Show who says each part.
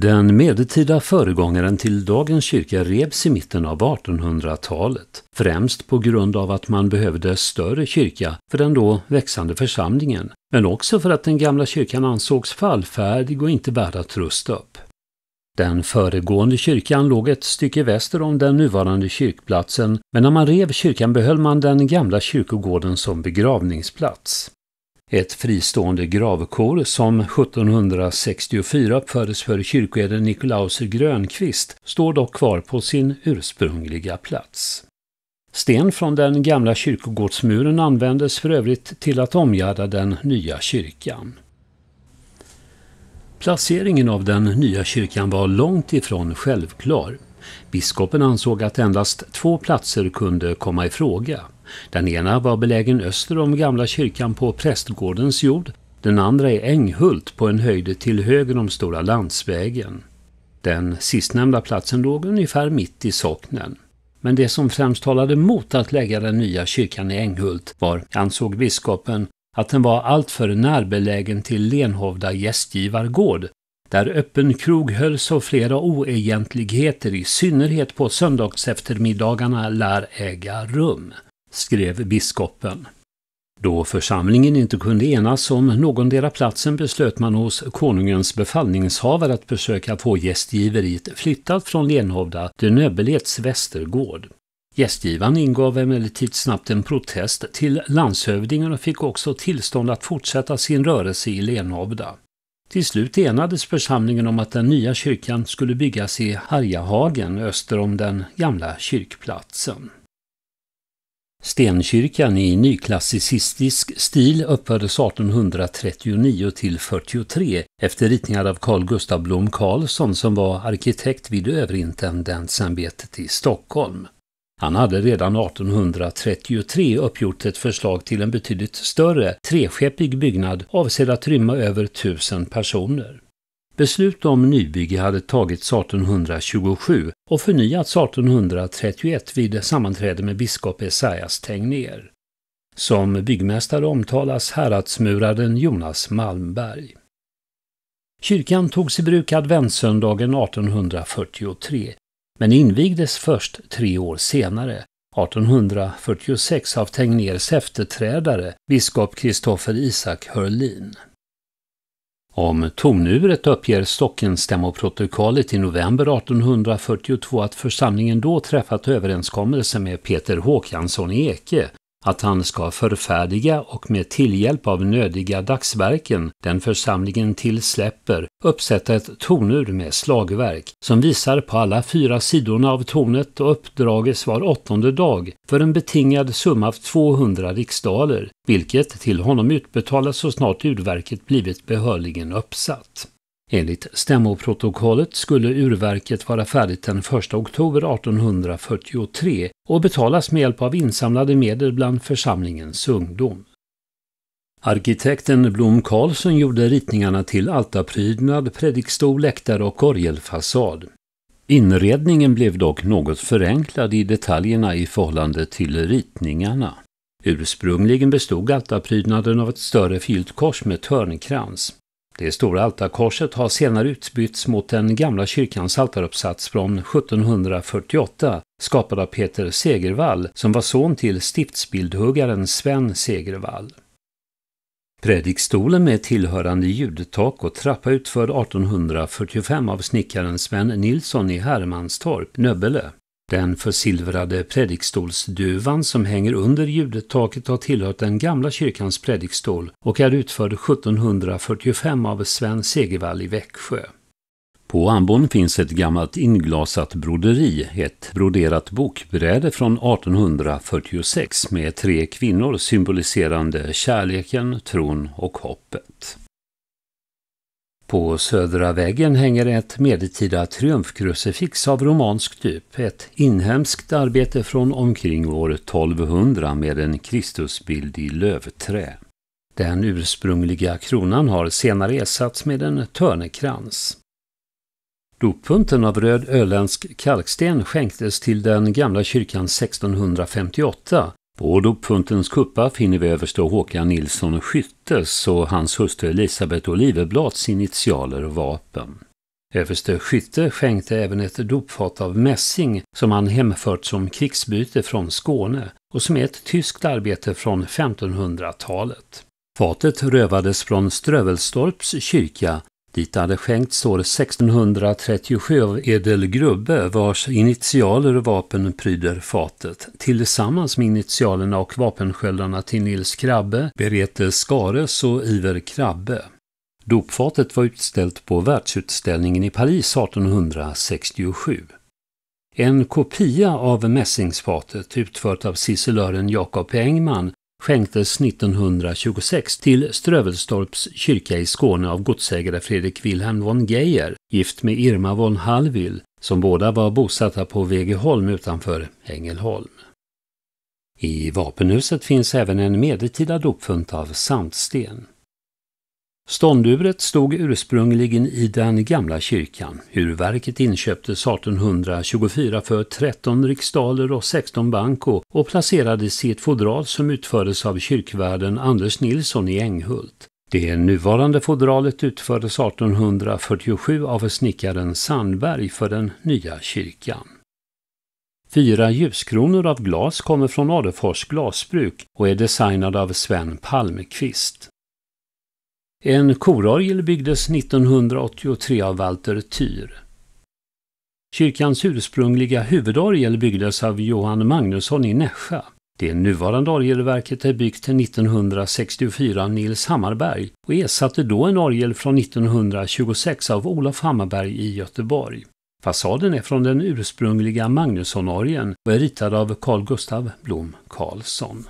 Speaker 1: Den medeltida föregångaren till dagens kyrka revs i mitten av 1800-talet, främst på grund av att man behövde större kyrka för den då växande församlingen, men också för att den gamla kyrkan ansågs fallfärdig och inte värd att rusta upp. Den föregående kyrkan låg ett stycke väster om den nuvarande kyrkplatsen, men när man rev kyrkan behöll man den gamla kyrkogården som begravningsplats ett fristående gravkor som 1764 uppfördes för kyrkoherden Nikolaus Grönqvist står dock kvar på sin ursprungliga plats. Sten från den gamla kyrkogårdsmuren användes för övrigt till att omgärda den nya kyrkan. Placeringen av den nya kyrkan var långt ifrån självklar. Biskopen ansåg att endast två platser kunde komma i fråga. Den ena var belägen öster om gamla kyrkan på prästgårdens jord. Den andra är Änghult på en höjd till höger om Stora landsvägen. Den sistnämnda platsen låg ungefär mitt i socknen. Men det som främst talade mot att lägga den nya kyrkan i Änghult var, ansåg biskopen, att den var alltför närbelägen till Lenhovda gästgivargård, där öppen krog hölls och flera oegentligheter i synnerhet på söndagseftermiddagarna lär äga rum skrev biskopen. Då församlingen inte kunde enas om någondera platsen beslöt man hos konungens befallningshavare att försöka få gästgiveriet flyttat från Lenhovda till Nöbbeleds västergård. Gästgivaren ingav emellertid snabbt en protest till landshövdingen och fick också tillstånd att fortsätta sin rörelse i Lenhovda. Till slut enades församlingen om att den nya kyrkan skulle byggas i Harjahagen öster om den gamla kyrkplatsen. Stenkyrkan i nyklassicistisk stil uppfördes 1839 till 43 efter ritningar av Carl Gustav Blom Karlsson som var arkitekt vid överintendentsämbetet i Stockholm. Han hade redan 1833 uppgjort ett förslag till en betydligt större treskeppig byggnad avsedd att rymma över tusen personer. Beslut om nybygge hade tagits 1827 och förnyats 1831 vid sammanträde med biskop Esaias Tegnér. Som byggmästare omtalas häradsmuraren Jonas Malmberg. Kyrkan togs i bruk adventssöndagen 1843 men invigdes först tre år senare, 1846 av Tegnérs efterträdare, biskop Kristoffer Isak Hörlin. Om tonuret uppger Stockenstämmoprotokollet i november 1842 att församlingen då träffat överenskommelse med Peter Håkansson i Eke att han ska förfärdiga och med tillhjälp av nödiga dagsverken den församlingen tillsläpper uppsätta ett tornur med slagverk som visar på alla fyra sidorna av tornet och uppdrages var åttonde dag för en betingad summa av 200 riksdaler, vilket till honom utbetalas så snart urverket blivit behörligen uppsatt. Enligt stämmoprotokollet skulle urverket vara färdigt den 1 oktober 1843 och betalas med hjälp av insamlade medel bland församlingens ungdom. Arkitekten Blom Karlsson gjorde ritningarna till altarprydnad, predikstol, läktare och orgelfasad. Inredningen blev dock något förenklad i detaljerna i förhållande till ritningarna. Ursprungligen bestod altarprydnaden av ett större fyllt kors med törnkrans. Det stora altarkorset har senare utbytts mot den gamla kyrkans altaruppsats från 1748 skapad av Peter Segervall som var son till stiftsbildhuggaren Sven Segervall. Predikstolen med tillhörande ljudtak och trappa utförd 1845 av snickaren Sven Nilsson i Hermanstorp, Nöbbele, den försilvrade predikstolsduvan som hänger under ljudtaket har tillhört den gamla kyrkans predikstol och är utförd 1745 av Sven Segervall i Växjö. På ambon finns ett gammalt inglasat broderi, ett broderat bokbräde från 1846 med tre kvinnor symboliserande kärleken, tron och hoppet. På södra väggen hänger ett medeltida triumfkrucifix av romansk typ, ett inhemskt arbete från omkring år 1200 med en Kristusbild i lövträ. Den ursprungliga kronan har senare ersatts med en törnekrans. Doppunten av röd öländsk kalksten skänktes till den gamla kyrkan 1658 på dopfuntens kuppa finner vi överste Håkan Nilsson Skyttes och hans hustru Elisabeth Oliveblads initialer och vapen. Överste Skytte skänkte även ett dopfat av mässing som han hemfört som krigsbyte från Skåne och som är ett tyskt arbete från 1500-talet. Fatet rövades från Strövelstorps kyrka dit hade skänkts år 1637 av Edel Grubbe vars initialer och vapen pryder fatet. Tillsammans med initialerna och vapensköldarna till Nils Krabbe, Berete Skares och Iver Krabbe. Dopfatet var utställt på världsutställningen i Paris 1867. En kopia av mässingsfatet utfört av cicelören Jakob Engman skänktes 1926 till Strövelstorps kyrka i Skåne av godsägare Fredrik Wilhelm von Geijer, gift med Irma von Hallwyl, som båda var bosatta på Vegeholm utanför Ängelholm. I vapenhuset finns även en medeltida dopfunt av sandsten. Stånduret stod ursprungligen i den gamla kyrkan. Urverket inköptes 1824 för 13 riksdaler och 16 banko och placerades i ett fodral som utfördes av kyrkvärden Anders Nilsson i Änghult. Det nuvarande fodralet utfördes 1847 av snickaren Sandberg för den nya kyrkan. Fyra ljuskronor av glas kommer från Adefors glasbruk och är designade av Sven Palmqvist. En kororgel byggdes 1983 av Walter Tyr. Kyrkans ursprungliga huvudorgel byggdes av Johan Magnusson i Nässja. Det nuvarande orgelverket är byggt 1964 av Nils Hammarberg och ersatte då en orgel från 1926 av Olof Hammarberg i Göteborg. Fasaden är från den ursprungliga Magnussonorgeln och är ritad av Carl Gustav Blom Karlsson.